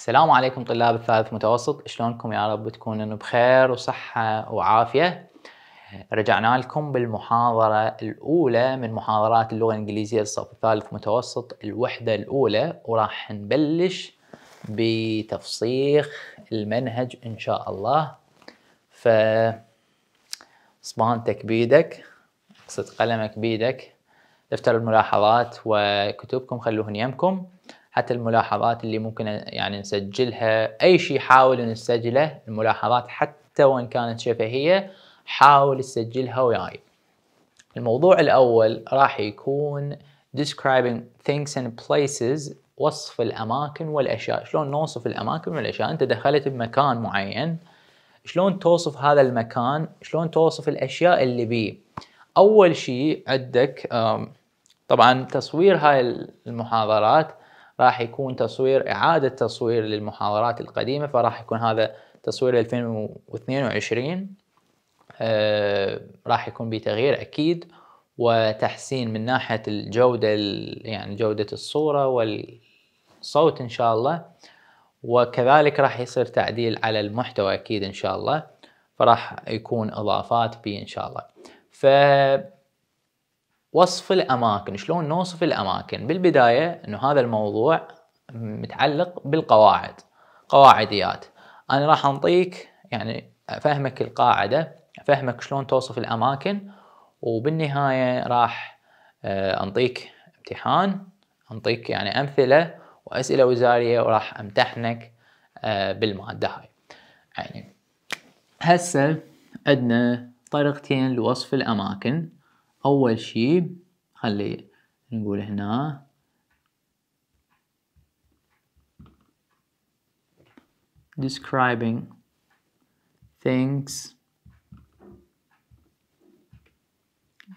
السلام عليكم طلاب الثالث متوسط شلونكم يا رب تكونون بخير وصحة وعافية رجعنا لكم بالمحاضرة الأولى من محاضرات اللغة الإنجليزية للصف الثالث متوسط الوحدة الأولى وراح نبلش بتفصيخ المنهج إن شاء الله ف صبانتك بيدك اقصد قلمك بيدك دفتر الملاحظات وكتبكم خلوهن يمكم حتى الملاحظات اللي ممكن يعني نسجلها اي شيء حاول نسجله الملاحظات حتى وان كانت شفهيه حاول تسجلها وياي الموضوع الاول راح يكون describing things and places وصف الاماكن والاشياء شلون نوصف الاماكن والاشياء انت دخلت بمكان معين شلون توصف هذا المكان شلون توصف الاشياء اللي بيه اول شيء عندك طبعا تصوير هاي المحاضرات راح يكون تصوير إعادة تصوير للمحاضرات القديمة فراح يكون هذا تصوير 2022 آه، راح يكون بتغيير أكيد وتحسين من ناحية الجودة يعني جودة الصورة والصوت إن شاء الله وكذلك راح يصير تعديل على المحتوى أكيد إن شاء الله فراح يكون إضافات بي إن شاء الله ف وصف الأماكن شلون نوصف الأماكن بالبداية أنه هذا الموضوع متعلق بالقواعد قواعديات أنا راح أنطيك يعني أفهمك القاعدة أفهمك شلون توصف الأماكن وبالنهاية راح آه، أنطيك امتحان أنطيك يعني أمثلة وأسئلة وزارية وراح أمتحنك آه، بالمادة هاي يعني هسه عندنا طريقتين لوصف الأماكن أول شيء خلي نقول هنا describing things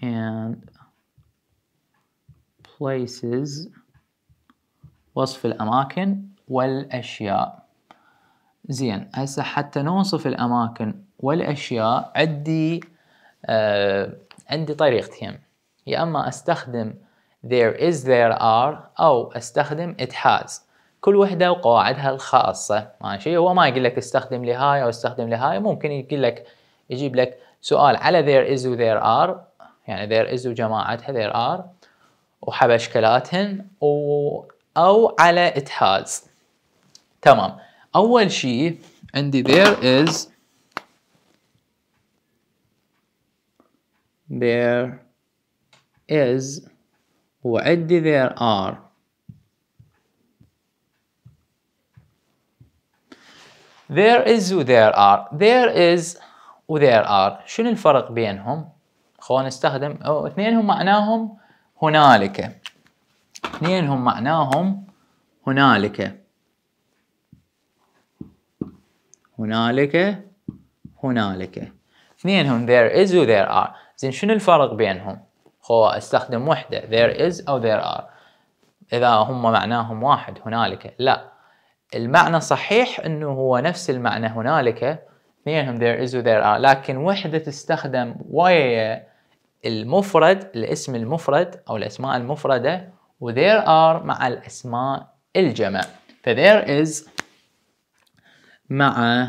and places وصف الأماكن والأشياء زين هسه حتى نوصف الأماكن والأشياء عندي آه عندي طريقتين يا اما استخدم there is there are او استخدم it has كل وحدة وقواعدها الخاصة ماشي هو ما يقول لك استخدم لهاي أو استخدم لهاي ممكن يقول لك يجيب لك سؤال على there is و there are يعني there is وجماعتها there are وحب أشكالاتهن و... أو على it has تمام أول شيء عندي there is there is وعد there are there is و there are there is و there are شنو الفرق بينهم خلونا نستخدم اثنينهم معناهم هنالك اثنينهم معناهم هنالك هنالك هنالك اثنينهم there is و there are زين شنو الفرق بينهم هو استخدم وحدة there is أو there are إذا هم معناهم واحد هنالك لا المعنى صحيح أنه هو نفس المعنى هنالك اثنينهم there is و there are لكن وحدة تستخدم ويا المفرد الاسم المفرد أو الأسماء المفردة و there are مع الأسماء الجمع ف there is مع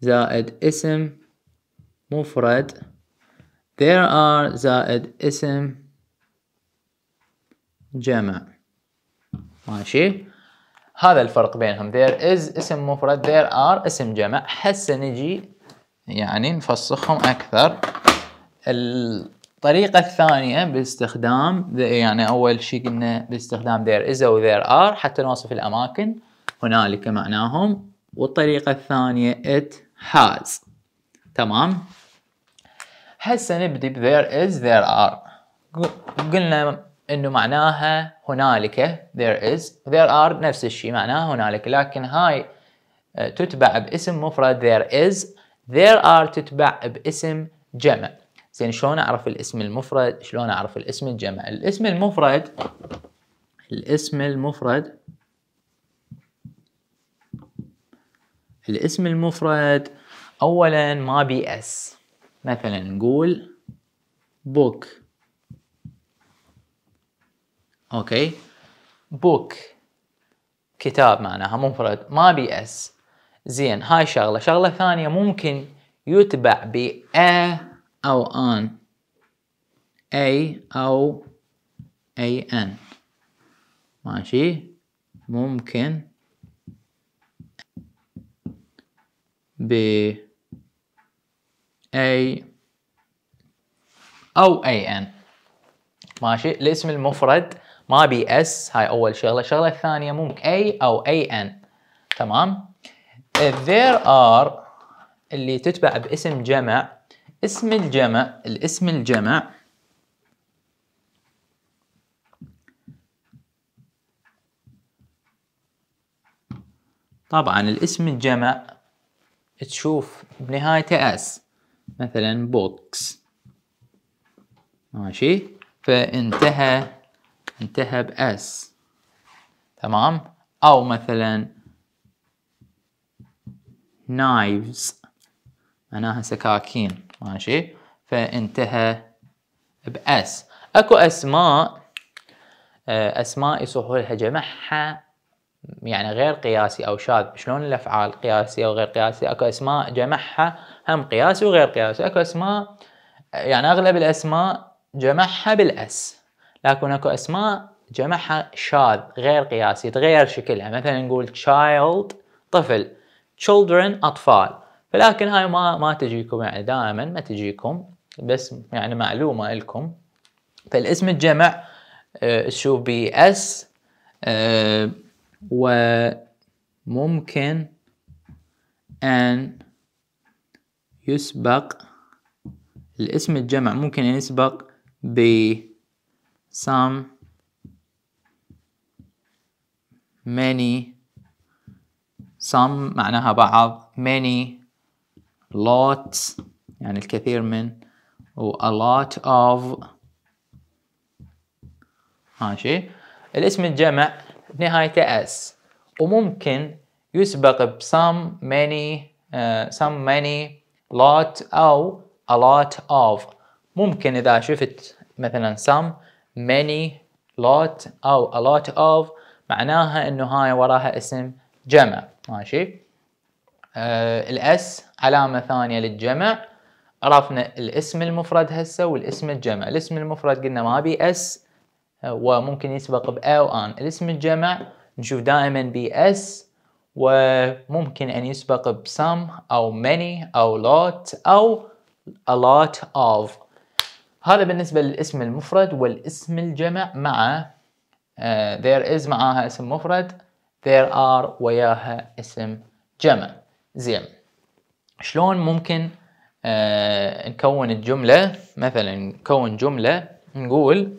زائد اسم مفرد there are زائد اسم جمع ماشي هذا الفرق بينهم there is اسم مفرد there are اسم جمع هسه نجي يعني نفسخهم أكثر الطريقة الثانية باستخدام يعني أول شيء قلنا باستخدام there is أو there are حتى نوصف الأماكن هنالك معناهم والطريقة الثانية it has تمام هسه نبدي there is there are قلنا انه معناها هنالك there is there are نفس الشيء معناها هنالك لكن هاي آه، تتبع باسم مفرد there is there are تتبع باسم جمع زين شلون اعرف الاسم المفرد شلون اعرف الاسم الجمع الاسم المفرد الاسم المفرد الاسم المفرد اولا ما بي اس مثلا نقول book اوكي book كتاب معناها مفرد ما بي اس زين هاي شغله شغله ثانيه ممكن يتبع ب ا او ان اي او اي ان ماشي ممكن ب A او اي ان ماشي الاسم المفرد ما بي اس هاي اول شغله الشغله الثانيه ممكن A او اي ان تمام there are اللي تتبع باسم جمع اسم الجمع الاسم الجمع طبعا الاسم الجمع تشوف بنهايته اس مثلا بوكس ماشي فانتهى انتهى بأس تمام أو مثلا knives معناها سكاكين ماشي فانتهى بأس أكو أسماء آه، أسماء يصحوا لها جمعها يعني غير قياسي او شاذ شلون الافعال قياسيه او غير قياسية اكو اسماء جمعها هم قياسي وغير قياسي اكو اسماء يعني اغلب الاسماء جمعها بالاس لكن اكو اسماء جمعها شاذ غير قياسي تغير شكلها مثلا نقول child طفل children اطفال فلكن هاي ما ما تجيكم يعني دائما ما تجيكم بس يعني معلومه لكم فالاسم الجمع تشوف آه، بي اس آه، وممكن أن يسبق الاسم الجمع ممكن أن يسبق ب some many some معناها بعض many lots يعني الكثير من و a lot of ماشي الاسم الجمع بنهايته S وممكن يسبق ب some many uh, some many lot أو a lot of ممكن إذا شفت مثلا some many lot أو a lot of معناها إنه هاي وراها اسم جمع ماشي آه الاس علامة ثانية للجمع عرفنا الاسم المفرد هسه والاسم الجمع الاسم المفرد قلنا ما بي اس وممكن يسبق بأ وآن الاسم الجمع نشوف دائما بأس وممكن أن يسبق بسم أو many أو lot أو a lot of هذا بالنسبة للاسم المفرد والاسم الجمع مع uh, there is معاها اسم مفرد there are وياها اسم جمع زين شلون ممكن uh, نكون الجملة مثلا نكون جملة نقول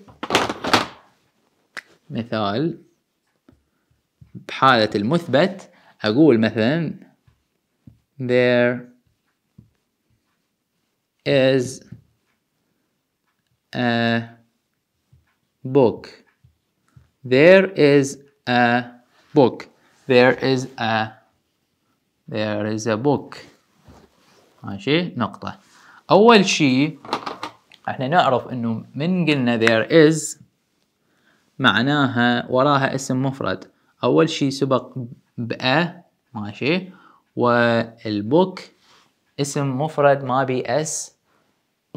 مثال بحالة المثبت أقول مثلا there is a book there is a book there is a there is a book ماشي نقطة أول شيء احنا نعرف انه من قلنا there is معناها وراها اسم مفرد أول شيء سبق بأ ماشي والبوك اسم مفرد ما بي اس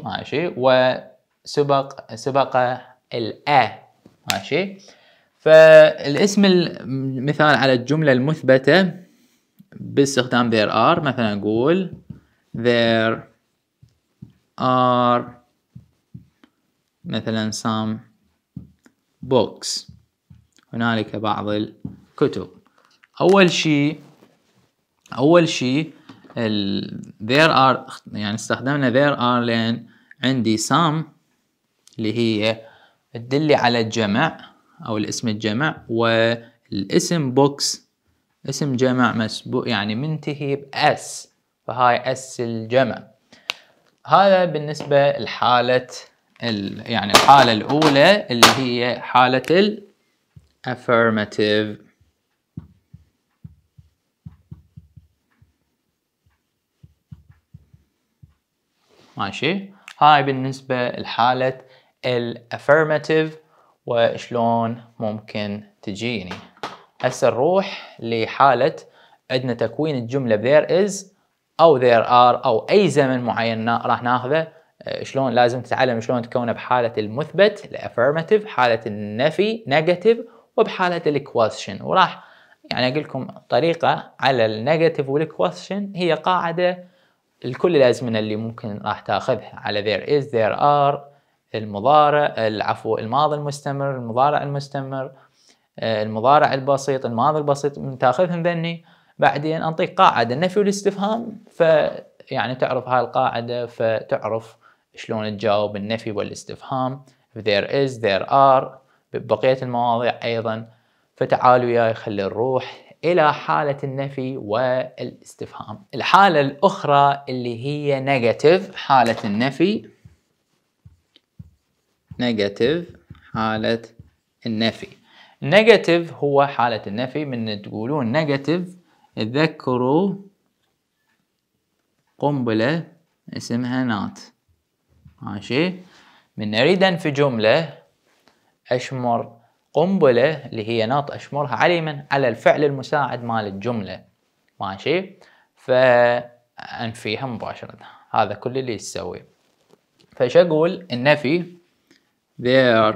ماشي وسبق سبق الأ ماشي فالاسم المثال على الجملة المثبتة باستخدام there are مثلا نقول there are مثلا some books هنالك بعض الكتب أول شيء أول شيء there are يعني استخدمنا there are لأن عندي some اللي هي تدلي على الجمع أو الاسم الجمع والاسم books اسم جمع مسبوق يعني منتهي بأس فهاي أس الجمع هذا بالنسبة لحالة يعني الحالة الأولى اللي هي حالة ال affirmative ماشي هاي بالنسبة لحالة affirmative وشلون ممكن تجيني هسه نروح لحالة عندنا تكوين الجملة there is أو there are أو أي زمن معين راح ناخذه آه، شلون لازم تتعلم شلون تكونه بحاله المثبت الافرماتيف حاله النفي نيجاتيف وبحاله الكويشن وراح يعني اقول لكم طريقه على النيجاتيف والكويشن هي قاعده لكل الازمنه اللي ممكن راح تاخذها على there is there are المضارع العفو الماضي المستمر المضارع المستمر آه، المضارع البسيط الماضي البسيط تاخذهم ذني بعدين انطيك قاعده النفي والاستفهام ف يعني تعرف هاي القاعده فتعرف شلون تجاوب النفي والاستفهام there is there are بقية المواضيع أيضا فتعالوا وياي خلي نروح إلى حالة النفي والاستفهام الحالة الأخرى اللي هي نيجاتيف حالة النفي نيجاتيف حالة النفي نيجاتيف هو حالة النفي من تقولون نيجاتيف تذكروا قنبلة اسمها نات ماشي من نريد في جملة أشمر قنبلة اللي هي ناط أشمرها على من؟ على الفعل المساعد مال الجملة ماشي فأنفيها مباشرة هذا كل اللي يسويه فش أقول النفي there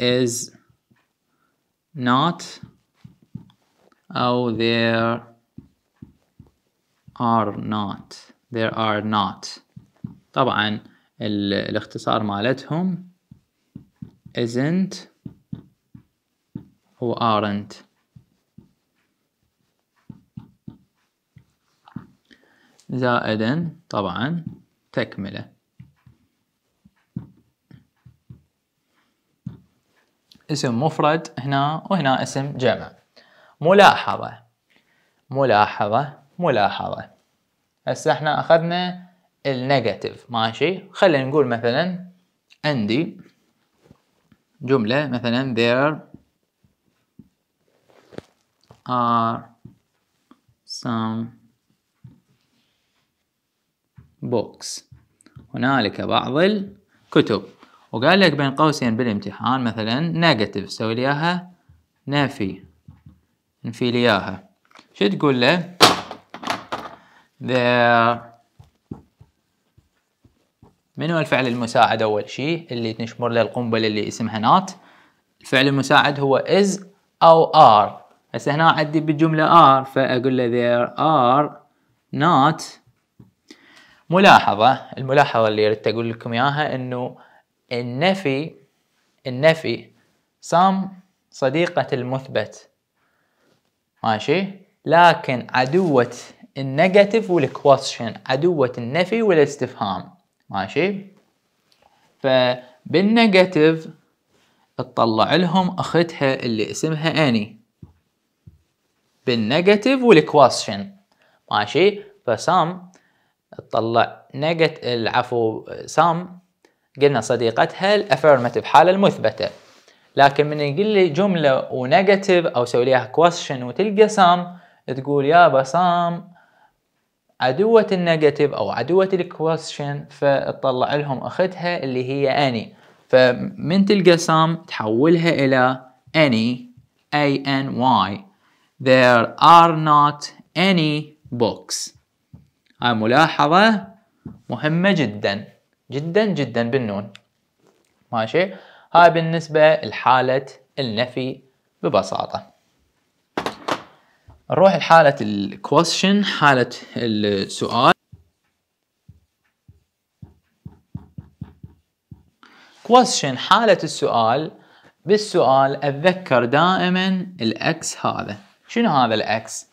is not أو there are not there are not طبعا الاختصار مالتهم isn't و aren't زائدا طبعا تكملة اسم مفرد هنا وهنا اسم جمع ملاحظة ملاحظة ملاحظة هسه احنا اخذنا النيجاتيف ماشي خلينا نقول مثلا عندي جملة مثلا there are some books هنالك بعض الكتب وقال لك بين قوسين بالامتحان مثلا نيجاتيف سوي لي اياها نفي نفي لي اياها شو تقول له there من هو الفعل المساعد أول شيء اللي نشمر له القنبلة اللي اسمها نات الفعل المساعد هو is أو are هسه هنا عندي بالجملة are فأقول له there are not ملاحظة الملاحظة اللي أردت أقول لكم إياها إنه النفي النفي صام صديقة المثبت ماشي لكن عدوة النيجاتيف والكويشن عدوة النفي والاستفهام ماشي فبالنيجاتيف تطلع لهم اختها اللي اسمها اني بالنيجاتيف والكويشن ماشي فسام تطلع نيجت العفو سام قلنا صديقتها الافيرماتيف حالة المثبتة لكن من يقول لي جملة ونيجاتيف او سوي لها كويشن وتلقى سام تقول يا بسام عدوة النيجاتيف أو عدوة الكويشن فتطلع لهم أختها اللي هي أني فمن تلقى سام تحولها إلى any a n y there are not any books هاي ملاحظة مهمة جدا جدا جدا بالنون ماشي هاي بالنسبة لحالة النفي ببساطة نروح لحالة الكويشن حالة السؤال question حالة السؤال بالسؤال اتذكر دائما الاكس هذا شنو هذا الاكس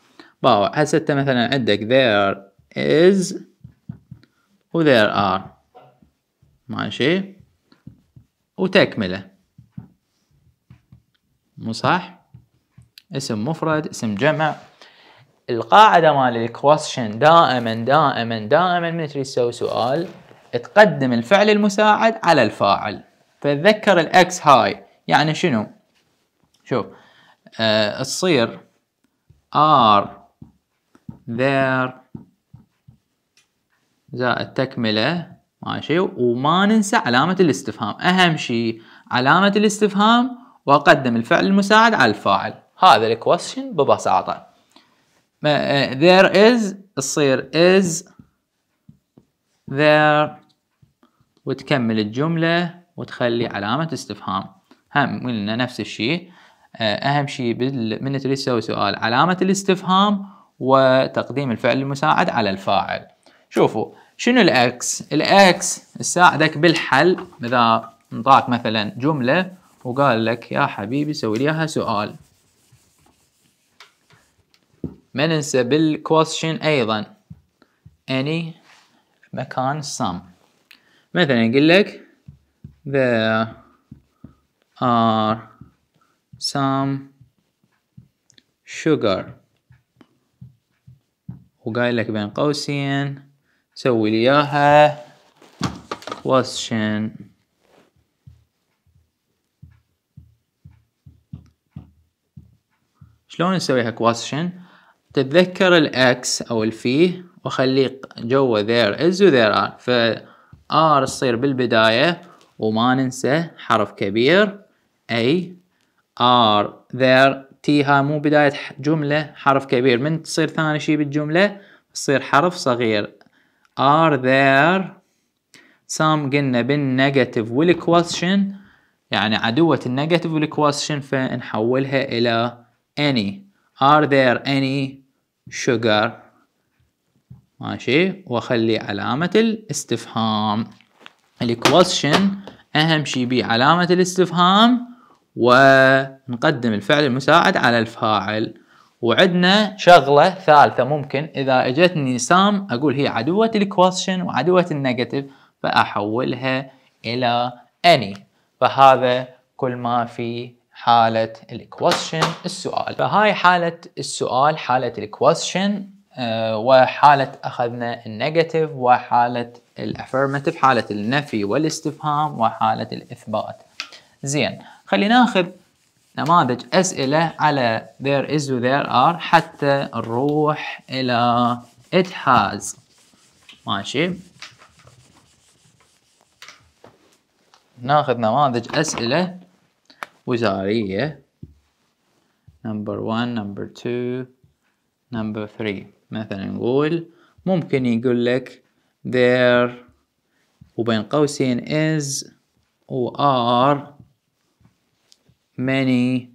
باو هسه انت مثلا عندك there is و there are ماشي وتكمله مو صح اسم مفرد اسم جمع القاعدة مال الكويشن دائما دائما دائما من تريد تسوي سؤال تقدم الفعل المساعد على الفاعل فتذكر الاكس هاي يعني شنو شوف أه تصير are there زائد تكملة ماشي وما ننسى علامة الاستفهام أهم شيء علامة الاستفهام وأقدم الفعل المساعد على الفاعل هذا الكويشن ببساطة there is تصير is there وتكمل الجملة وتخلي علامة استفهام هم قلنا نفس الشيء آه، أهم شيء من تريد تسوي سؤال علامة الاستفهام وتقديم الفعل المساعد على الفاعل شوفوا شنو الاكس الاكس تساعدك بالحل اذا انطاك مثلا جمله وقال لك يا حبيبي سوي لي اياها سؤال ما ننسى بالكوستشن أيضا any مكان some مثلا يقول لك there are some sugar وقال لك بين قوسين سوي لي إياها question شلون نسويها question تتذكر الاكس او الفيه وخليه جوا there is و there are ف r تصير بالبداية وما ننسى حرف كبير a r there t هاي مو بداية جملة حرف كبير من تصير ثاني شي بالجملة تصير حرف صغير are there some قلنا بالنيجاتيف والكويشن يعني عدوة النيجاتيف والكويشن فنحولها إلى any are there any sugar ماشي واخلي علامة الاستفهام الكوستشن اهم شي بيه علامة الاستفهام ونقدم الفعل المساعد على الفاعل وعندنا شغلة ثالثة ممكن إذا اجتني سام أقول هي عدوة الكوستشن وعدوة النيجاتيف فأحولها إلى any فهذا كل ما في حالة الكويشن السؤال فهاي حالة السؤال حالة الكويشن آه، وحالة أخذنا النيجاتيف وحالة الافيرماتيف حالة النفي والاستفهام وحالة الإثبات زين خلينا ناخذ نماذج أسئلة على there is و there are حتى نروح إلى it has ماشي ناخذ نماذج أسئلة here. number one number two number three مثلا نقول ممكن يقول لك there وبين قوسين is or are many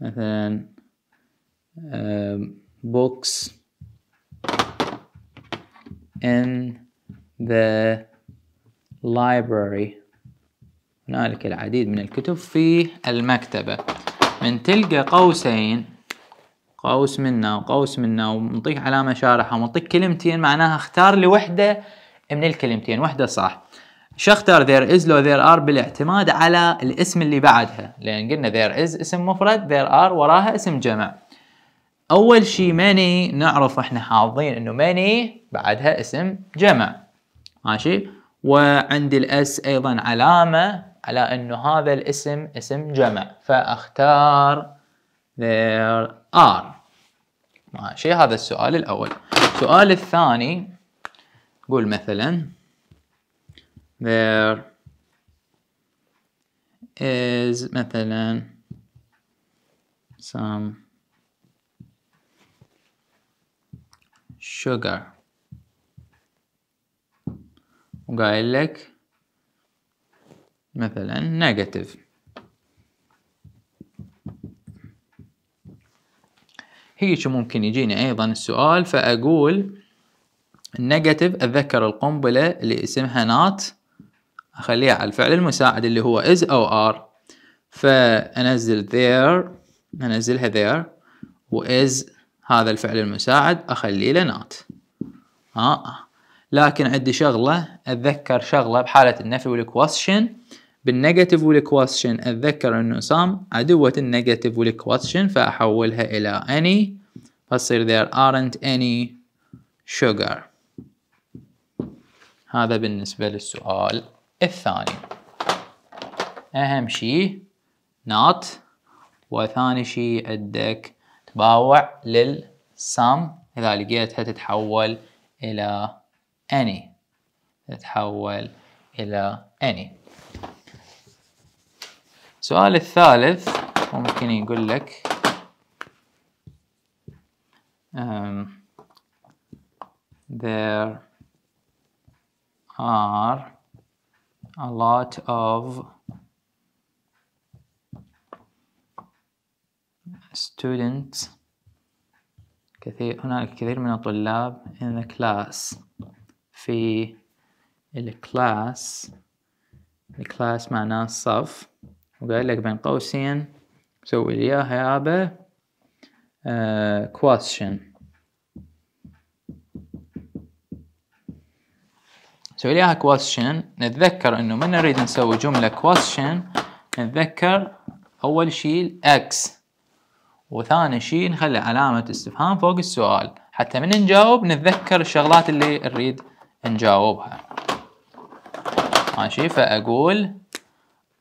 مثلا uh, books in the library هنالك العديد من الكتب في المكتبة من تلقى قوسين قوس منا وقوس منا ونعطيك علامة شارحة ونعطيك كلمتين معناها اختار لي وحدة من الكلمتين وحدة صح شو اختار there is لو there are بالاعتماد على الاسم اللي بعدها لان قلنا there is اسم مفرد there are وراها اسم جمع اول شيء many نعرف احنا حافظين انه many بعدها اسم جمع ماشي وعندي الاس ايضا علامه على انه هذا الاسم اسم جمع فاختار there are ماشي هذا السؤال الاول السؤال الثاني قول مثلا there is مثلا some sugar وقايل لك مثلا negative هيك ممكن يجيني أيضا السؤال فأقول نيجاتيف أتذكر القنبلة اللي اسمها نات أخليها على الفعل المساعد اللي هو is أو are فأنزل there أنزلها there واز هذا الفعل المساعد أخليه لنات آه. لكن عندي شغلة أتذكر شغلة بحالة النفي والكوستشن بالنيجاتيف والكواسشن اتذكر انه سام عدوة النيجاتيف والكواسشن فاحولها الى any فصير there aren't any sugar هذا بالنسبة للسؤال الثاني اهم شيء not وثاني شيء عندك تباوع للسام اذا لقيتها تتحول الى any تتحول الى any السؤال الثالث ممكن يقول لك um, there are a lot of students كثير هناك كثير من الطلاب in the class في الكلاس الكلاس معناه الصف وقال لك بين قوسين سوي لي اياها يابا آه question لي اياها question نتذكر انه من نريد نسوي جملة question نتذكر اول شيء اكس وثاني شيء نخلي علامة استفهام فوق السؤال حتى من نجاوب نتذكر الشغلات اللي نريد نجاوبها ماشي فاقول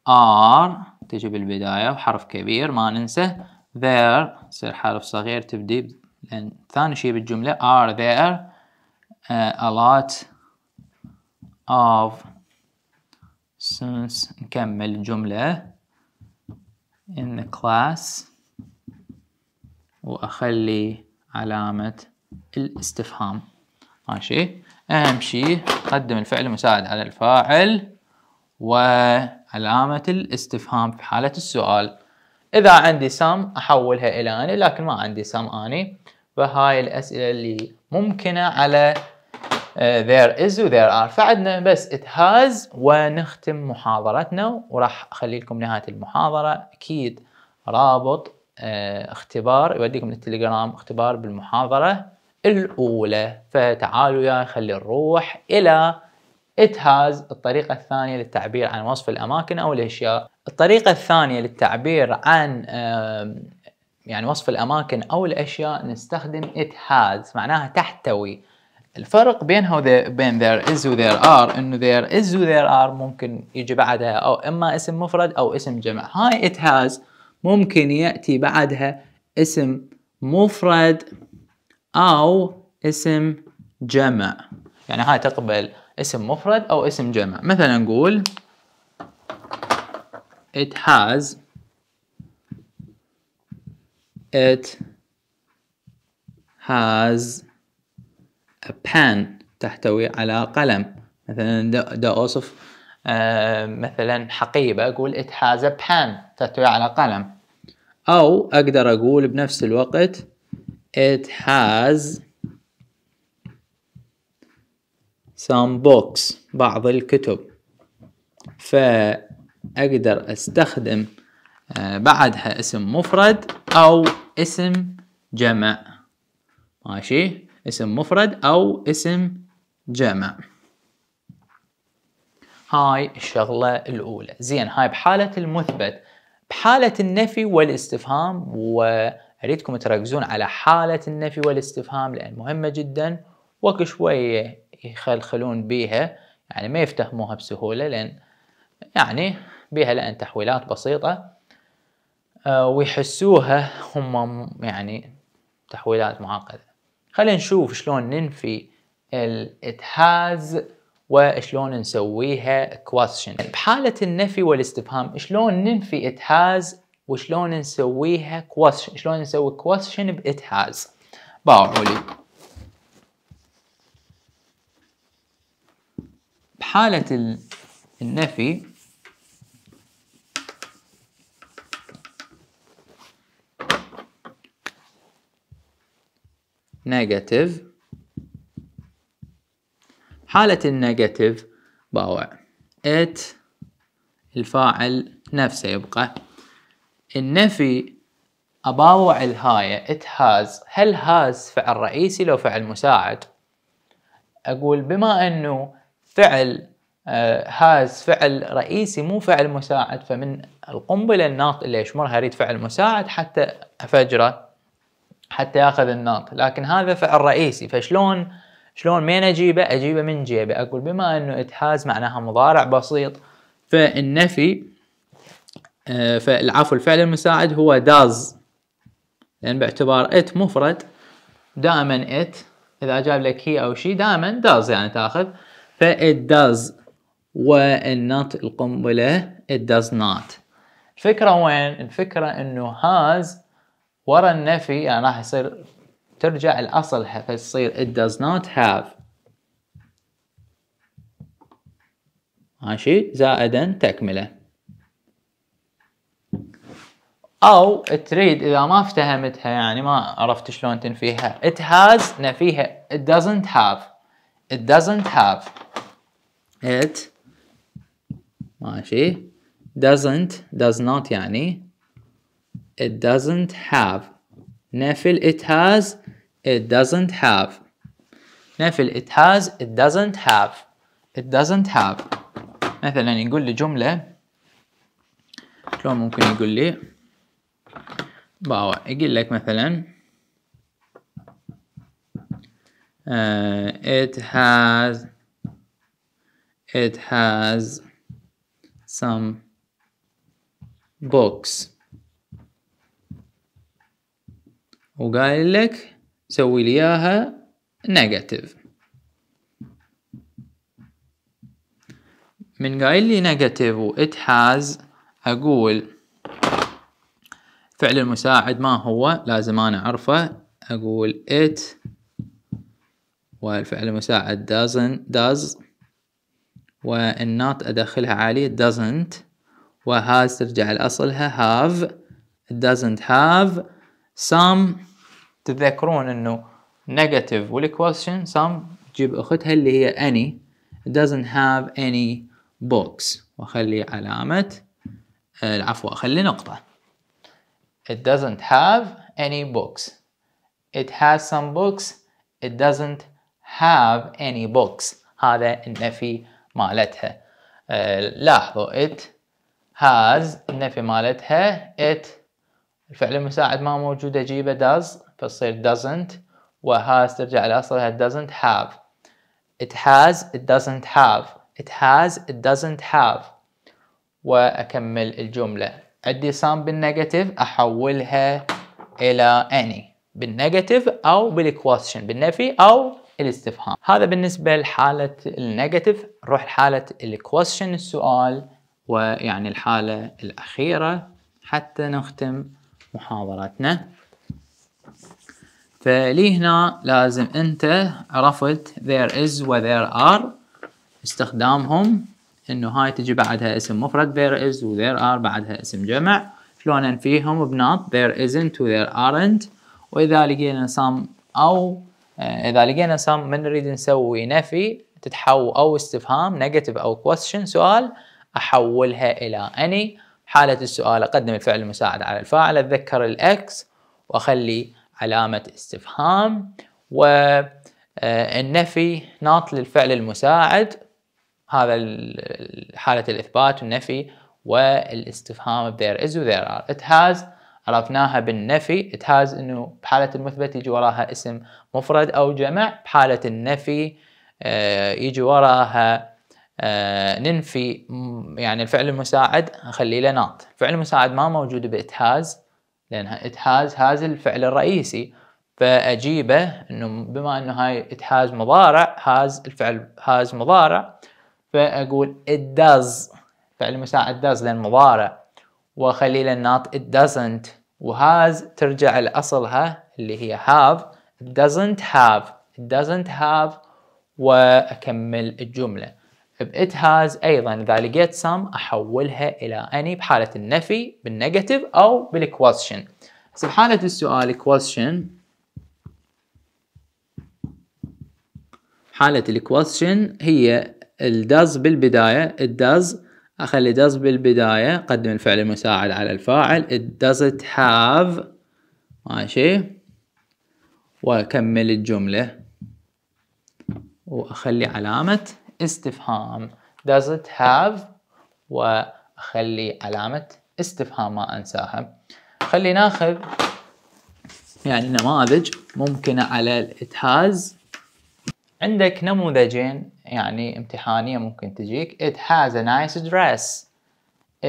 are تجي بالبداية وحرف كبير ما ننسى there يصير حرف صغير تبدي لأن ثاني شيء بالجملة are there a lot of since نكمل الجملة in the class وأخلي علامة الاستفهام ماشي أهم شيء قدم الفعل مساعد على الفاعل وعلامة الاستفهام في حالة السؤال إذا عندي سام أحولها إلى أني لكن ما عندي سام أني فهاي الأسئلة اللي ممكنة على آه، there is و there are فعندنا بس it has ونختم محاضرتنا وراح أخلي لكم نهاية المحاضرة أكيد رابط آه، اختبار يوديكم للتليجرام اختبار بالمحاضرة الأولى فتعالوا يا خلي نروح إلى it has الطريقة الثانية للتعبير عن وصف الأماكن أو الأشياء الطريقة الثانية للتعبير عن يعني وصف الأماكن أو الأشياء نستخدم it has معناها تحتوي الفرق بينها وبين بين there is و there are انه there is و there are ممكن يجي بعدها او اما اسم مفرد او اسم جمع هاي it has ممكن ياتي بعدها اسم مفرد او اسم جمع يعني هاي تقبل اسم مفرد أو اسم جمع مثلا نقول it has it has a pen تحتوي على قلم مثلا ده أوصف آه مثلا حقيبة أقول it has a pen تحتوي على قلم أو أقدر أقول بنفس الوقت it has بوكس بعض الكتب فأقدر أستخدم آه، بعدها اسم مفرد أو اسم جمع ماشي اسم مفرد أو اسم جمع هاي الشغلة الأولى زين هاي بحالة المثبت بحالة النفي والاستفهام وأريدكم تركزون على حالة النفي والاستفهام لأن مهمة جدا وكشوية شوية يخلخلون بيها يعني ما يفتهموها بسهولة لأن يعني بيها لأن تحويلات بسيطة آه، ويحسوها هم يعني تحويلات معقدة خلينا نشوف شلون ننفي الإتهاز وشلون نسويها question بحالة النفي والاستفهام شلون ننفي إتهاز وشلون نسويها question شلون نسوي question بإتهاز باعوا لي حالة النفي نيجاتيف حالة النيجاتيف باوع ات الفاعل نفسه يبقى النفي أباوع الهاية ات هاز هل هاز فعل رئيسي لو فعل مساعد أقول بما أنه فعل آه، هاز فعل رئيسي مو فعل مساعد فمن القنبلة الناط اللي يشمرها أريد فعل مساعد حتى أفجره حتى ياخذ الناط لكن هذا فعل رئيسي فشلون شلون مين أجيبه أجيبه من جيبه أقول بما أنه إتهاز معناها مضارع بسيط فالنفي آه، فالعفو الفعل المساعد هو داز لأن يعني باعتبار إت مفرد دائما إت إذا جاب لك هي أو شي دائما داز يعني تاخذ it does و not القنبلة it does not الفكرة وين؟ الفكرة انه has ورا النفي يعني راح يصير ترجع الأصل فتصير it does not have ماشي زائدا تكملة أو تريد إذا ما افتهمتها يعني ما عرفت شلون تنفيها it has نفيها it doesn't have it doesn't have it ماشي doesn't does not يعني it doesn't have نفل it has it doesn't have نفل it has it doesn't have it doesn't have مثلا يقول لي جملة شلون ممكن يقول لي باوع يقول لك مثلا Uh, it has it has some books وقال لك سوي لي اياها negative من قايل لي نيجاتيف و it has أقول فعل المساعد ما هو لازم أنا أعرفه أقول it والفعل المساعد doesn't does والنات أدخلها عالية doesn't وهاز ترجع لأصلها have doesn't have some تذكرون انه negative والquestion some تجيب اختها اللي هي any doesn't have any books واخلي علامة العفو اخلي نقطة it doesn't have any books it has some books it doesn't have any books هذا النفي مالتها آه، لاحظوا it has النفي مالتها it الفعل المساعد ما موجود اجيبه does فصير doesn't و has ترجع لاصلها doesn't have it has it doesn't have it has it doesn't have واكمل الجمله عندي صام بالنيجاتيف احولها الى any بالنيجاتيف او بالكويستشن بالنفي او الاستفهام هذا بالنسبة لحالة النيجاتيف نروح لحالة الكويشن السؤال ويعني الحالة الأخيرة حتى نختم محاضرتنا فلي هنا لازم انت عرفت there is و there are استخدامهم انه هاي تجي بعدها اسم مفرد there is و there are بعدها اسم جمع شلون ننفيهم بنات there isn't و there aren't واذا لقينا some او آه، اذا لقينا سام من نريد نسوي نفي تتحول او استفهام نيجاتيف او كويستشن سؤال احولها الى اني حالة السؤال اقدم الفعل المساعد على الفاعل اتذكر الاكس واخلي علامة استفهام والنفي آه، ناط للفعل المساعد هذا حالة الاثبات والنفي والاستفهام there is و there are it has عرفناها بالنفي it has انه بحالة المثبت يجي وراها اسم مفرد او جمع بحالة النفي آه، يجي وراها آه، ننفي يعني الفعل المساعد نخلي له ناط الفعل المساعد ما موجود باتهاز has لان it has has الفعل الرئيسي فاجيبه انه بما انه هاي it has مضارع has الفعل has مضارع فاقول it does فعل المساعد does لان مضارع واخلي له it doesn't وهاز ترجع لأصلها اللي هي have it doesn't have it doesn't have وأكمل الجملة ب it has أيضا إذا لقيت some أحولها إلى any بحالة النفي بالنيجاتيف أو بالquestion هسه بحالة السؤال question حالة الquestion هي الداز بالبداية الداز اخلي does بالبداية قدم الفعل المساعد على الفاعل it doesn't have ماشي واكمل الجملة واخلي علامة استفهام does it have واخلي علامة استفهام ما انساها خلي ناخذ يعني نماذج ممكنة على it has عندك نموذجين يعني امتحانية ممكن تجيك it has a nice dress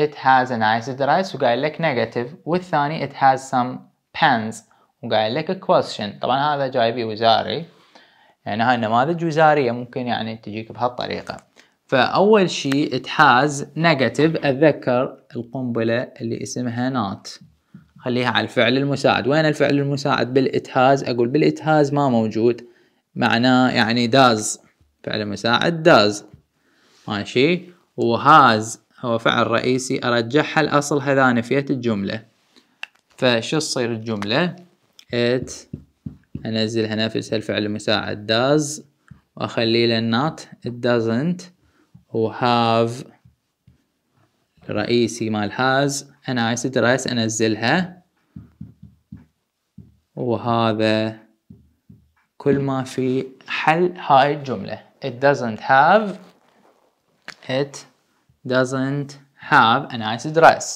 it has a nice dress وقايل لك negative والثاني it has some pens وقايل لك a question طبعا هذا جايبي وزاري يعني هاي نماذج وزارية ممكن يعني تجيك بهالطريقة فأول شيء it has negative أتذكر القنبلة اللي اسمها not خليها على الفعل المساعد وين الفعل المساعد بالإتهاز أقول بالإتهاز ما موجود معناه يعني داز فعل مساعد داز ماشي وهاز هو فعل رئيسي أرجعها الأصل هذا نفيت الجملة فشو تصير الجملة ات أنزلها نفسها الفعل المساعد does وأخلي له not it doesn't have رئيسي مال has أنا عايز دراس أنزلها وهذا كل ما في حل هاي الجملة it doesn't have it doesn't have a nice dress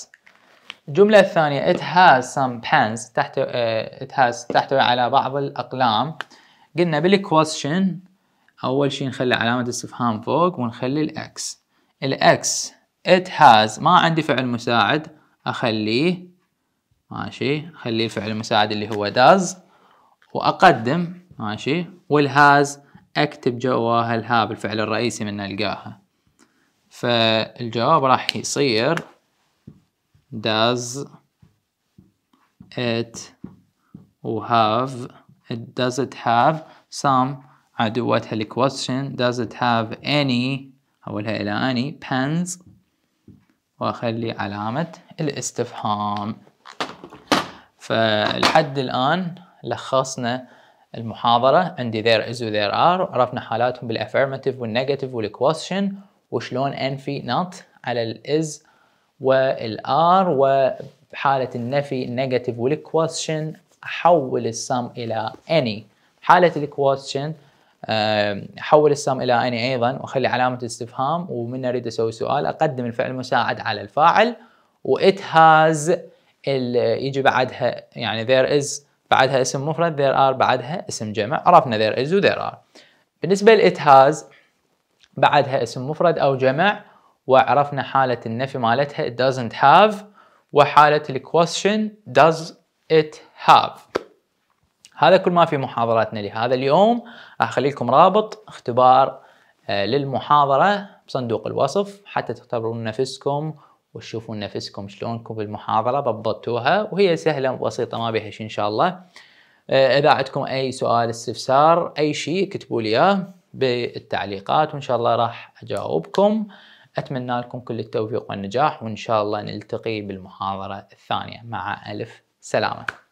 الجملة الثانية it has some pants تحتوي uh, it has تحتوي على بعض الأقلام قلنا بالquestion أول شيء نخلي علامة استفهام فوق ونخلي الإكس الإكس it has ما عندي فعل مساعد أخليه ماشي أخليه الفعل المساعد اللي هو does وأقدم ماشي has اكتب جواها الهاب الفعل الرئيسي من القاها فالجواب راح يصير does it have does it have some عدوتها الكويستشن does it have any أولها إلى any pens وأخلي علامة الاستفهام فالحد الآن لخصنا المحاضرة عندي there is و there are وعرفنا حالاتهم بالaffirmative والnegative والquestion وشلون أنفي not على ال is وال are وحالة النفي negative والquestion أحول السم إلى any حالة الquestion أحول السم إلى any أيضا وأخلي علامة استفهام ومن أريد أسوي سؤال أقدم الفعل المساعد على الفاعل و it has يجي بعدها يعني there is بعدها اسم مفرد there are بعدها اسم جمع عرفنا there is و there are بالنسبة ل it has بعدها اسم مفرد أو جمع وعرفنا حالة النفي مالتها it doesn't have وحالة question does it have هذا كل ما في محاضراتنا لهذا اليوم راح اخلي لكم رابط اختبار آه، للمحاضرة بصندوق الوصف حتى تختبرون نفسكم وشوفوا نفسكم شلونكم بالمحاضرة ضبطتوها وهي سهلة وبسيطة ما بيها شيء إن شاء الله آه، إذا عندكم أي سؤال استفسار أي شيء كتبوا لي إياه بالتعليقات وإن شاء الله راح أجاوبكم أتمنى لكم كل التوفيق والنجاح وإن شاء الله نلتقي بالمحاضرة الثانية مع ألف سلامة